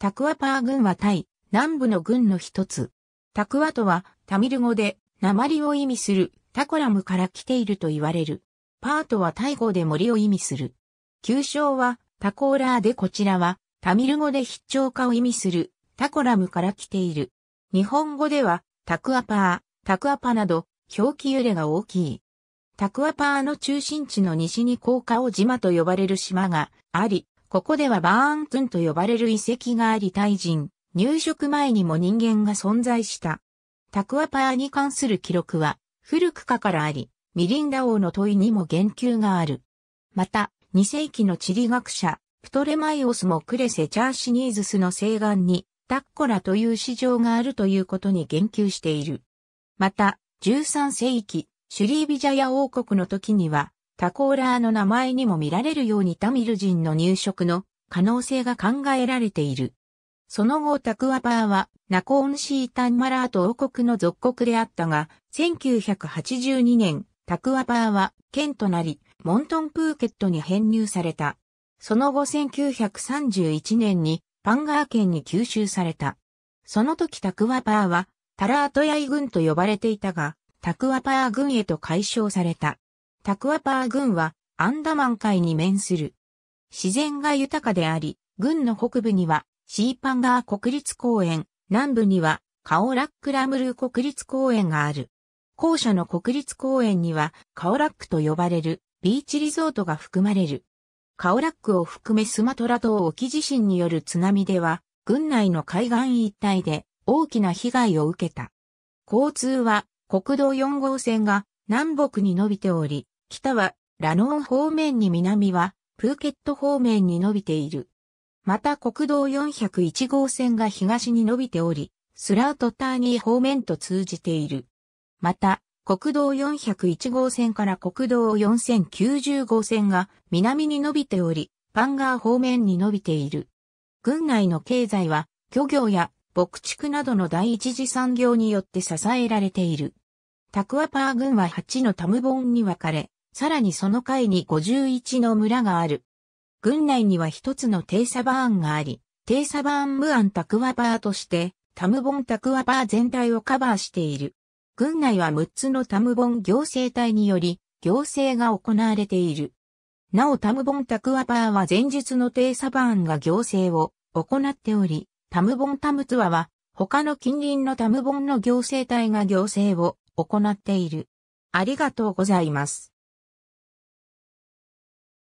タクワパー軍はタイ、南部の軍の一つ。タクワとは、タミル語で、鉛を意味する、タコラムから来ていると言われる。パートはタイ語で森を意味する。旧称は、タコーラーでこちらは、タミル語で筆調化を意味する、タコラムから来ている。日本語では、タクアパー、タクアパなど、表記揺れが大きい。タクアパーの中心地の西に高架を島と呼ばれる島があり、ここではバーントゥンと呼ばれる遺跡があり大人、入植前にも人間が存在した。タクアパアに関する記録は古くかからあり、ミリンダ王の問いにも言及がある。また、2世紀の地理学者、プトレマイオスもクレセチャーシニーズスの西岸にタッコラという市場があるということに言及している。また、13世紀、シュリービジャヤ王国の時には、タコーラーの名前にも見られるようにタミル人の入植の可能性が考えられている。その後タクワパーはナコーンシータンマラート王国の属国であったが、1982年タクワパーは県となり、モントンプーケットに編入された。その後1931年にパンガー県に吸収された。その時タクワパーはタラートヤイ軍と呼ばれていたが、タクワパー軍へと解消された。タクアパー郡はアンダマン海に面する。自然が豊かであり、郡の北部にはシーパンガー国立公園、南部にはカオラックラムルー国立公園がある。校舎の国立公園にはカオラックと呼ばれるビーチリゾートが含まれる。カオラックを含めスマトラ島沖地震による津波では、郡内の海岸一帯で大きな被害を受けた。交通は国道4号線が南北に伸びており、北はラノン方面に南はプーケット方面に伸びている。また国道401号線が東に伸びており、スラートターニー方面と通じている。また、国道401号線から国道4090号線が南に伸びており、パンガー方面に伸びている。軍内の経済は漁業や牧畜などの第一次産業によって支えられている。タクアパー軍は8のタムボンに分かれ、さらにその階に51の村がある。郡内には一つの低車バーンがあり、低車バーンムアンタクワバーとして、タムボンタクワバー全体をカバーしている。郡内は6つのタムボン行政隊により、行政が行われている。なおタムボンタクワバーは前述の低車バーンが行政を行っており、タムボンタムツワは他の近隣のタムボンの行政隊が行政を行っている。ありがとうございます。